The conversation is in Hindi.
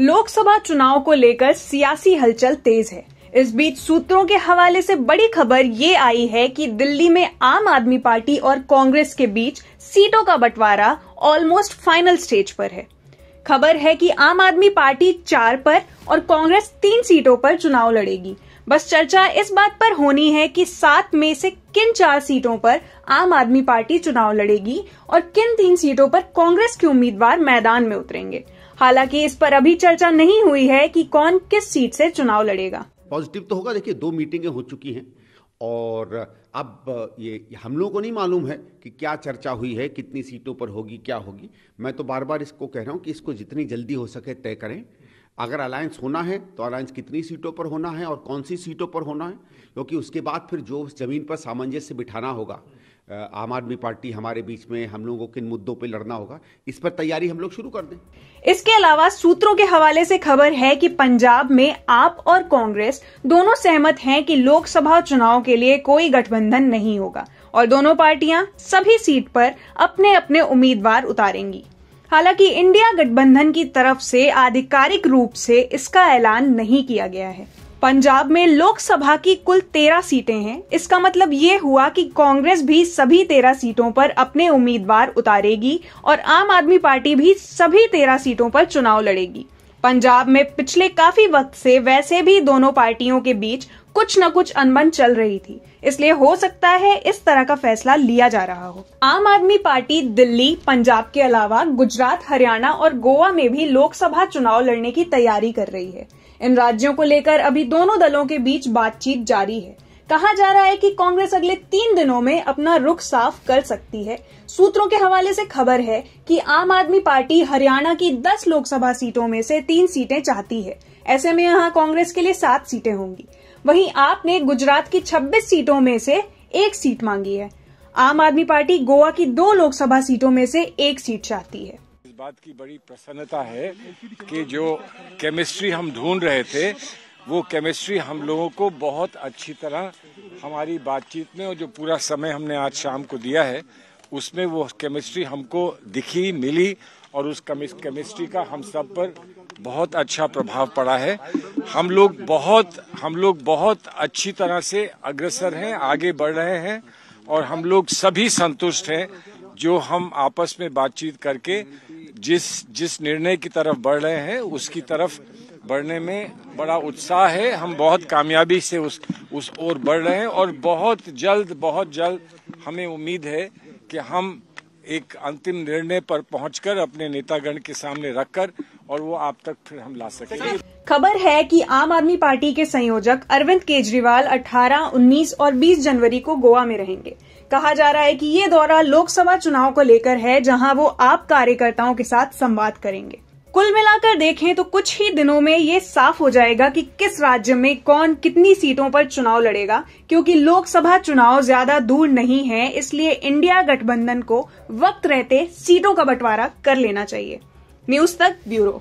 लोकसभा चुनाव को लेकर सियासी हलचल तेज है इस बीच सूत्रों के हवाले से बड़ी खबर ये आई है कि दिल्ली में आम आदमी पार्टी और कांग्रेस के बीच सीटों का बंटवारा ऑलमोस्ट फाइनल स्टेज पर है खबर है कि आम आदमी पार्टी चार पर और कांग्रेस तीन सीटों पर चुनाव लड़ेगी बस चर्चा इस बात पर होनी है कि सात में से किन चार सीटों पर आम आदमी पार्टी चुनाव लड़ेगी और किन तीन सीटों पर कांग्रेस के उम्मीदवार मैदान में उतरेंगे हालांकि इस पर अभी चर्चा नहीं हुई है कि कौन किस सीट से चुनाव लड़ेगा पॉजिटिव तो होगा देखिए दो मीटिंगें हो चुकी हैं और अब ये हम लोगों को नहीं मालूम है कि क्या चर्चा हुई है कितनी सीटों पर होगी क्या होगी मैं तो बार बार इसको कह रहा हूँ कि इसको जितनी जल्दी हो सके तय करें अगर अलायंस होना है तो अलायंस कितनी सीटों पर होना है और कौन सी सीटों पर होना है क्योंकि उसके बाद फिर जो जमीन पर सामंजस्य बिठाना होगा आम आदमी पार्टी हमारे बीच में हम लोगों को किन मुद्दों पे लड़ना होगा इस पर तैयारी हम लोग शुरू कर दें इसके अलावा सूत्रों के हवाले से खबर है कि पंजाब में आप और कांग्रेस दोनों सहमत हैं कि लोकसभा चुनाव के लिए कोई गठबंधन नहीं होगा और दोनों पार्टियां सभी सीट पर अपने अपने उम्मीदवार उतारेंगी हालांकि इंडिया गठबंधन की तरफ से आधिकारिक रूप से इसका ऐलान नहीं किया गया है पंजाब में लोकसभा की कुल तेरह सीटें हैं इसका मतलब ये हुआ कि कांग्रेस भी सभी तेरह सीटों पर अपने उम्मीदवार उतारेगी और आम आदमी पार्टी भी सभी तेरह सीटों पर चुनाव लड़ेगी पंजाब में पिछले काफी वक्त से वैसे भी दोनों पार्टियों के बीच कुछ न कुछ अनबन चल रही थी इसलिए हो सकता है इस तरह का फैसला लिया जा रहा हो आम आदमी पार्टी दिल्ली पंजाब के अलावा गुजरात हरियाणा और गोवा में भी लोकसभा चुनाव लड़ने की तैयारी कर रही है इन राज्यों को लेकर अभी दोनों दलों के बीच बातचीत जारी है कहा जा रहा है कि कांग्रेस अगले तीन दिनों में अपना रुख साफ कर सकती है सूत्रों के हवाले से खबर है कि आम आदमी पार्टी हरियाणा की 10 लोकसभा सीटों में से तीन सीटें चाहती है ऐसे में यहाँ कांग्रेस के लिए सात सीटें होंगी वहीं आप ने गुजरात की 26 सीटों में से एक सीट मांगी है आम आदमी पार्टी गोवा की दो लोकसभा सीटों में से एक सीट चाहती है बात की बड़ी प्रसन्नता है कि जो केमिस्ट्री हम ढूंढ रहे थे वो केमिस्ट्री हम लोगों को बहुत अच्छी तरह हमारी बातचीत में और जो पूरा समय हमने आज शाम को दिया है उसमें वो केमिस्ट्री हमको दिखी मिली और उस केमिस्ट्री का हम सब पर बहुत अच्छा प्रभाव पड़ा है हम लोग बहुत हम लोग बहुत अच्छी तरह से अग्रसर हैं आगे बढ़ रहे हैं और हम लोग सभी संतुष्ट हैं जो हम आपस में बातचीत करके जिस जिस निर्णय की तरफ बढ़ रहे हैं उसकी तरफ बढ़ने में बड़ा उत्साह है हम बहुत कामयाबी से उस उस ओर बढ़ रहे हैं और बहुत जल्द बहुत जल्द हमें उम्मीद है कि हम एक अंतिम निर्णय पर पहुंचकर अपने नेतागण के सामने रखकर और वो आप तक फिर हम ला सकेंगे खबर है कि आम आदमी पार्टी के संयोजक अरविंद केजरीवाल 18, 19 और 20 जनवरी को गोवा में रहेंगे कहा जा रहा है कि ये दौरा लोकसभा चुनाव को लेकर है जहां वो आप कार्यकर्ताओं के साथ संवाद करेंगे कुल मिलाकर देखें तो कुछ ही दिनों में ये साफ हो जाएगा कि किस राज्य में कौन कितनी सीटों पर चुनाव लड़ेगा क्योंकि लोकसभा चुनाव ज्यादा दूर नहीं है इसलिए इंडिया गठबंधन को वक्त रहते सीटों का बंटवारा कर लेना चाहिए Милстат Бюро.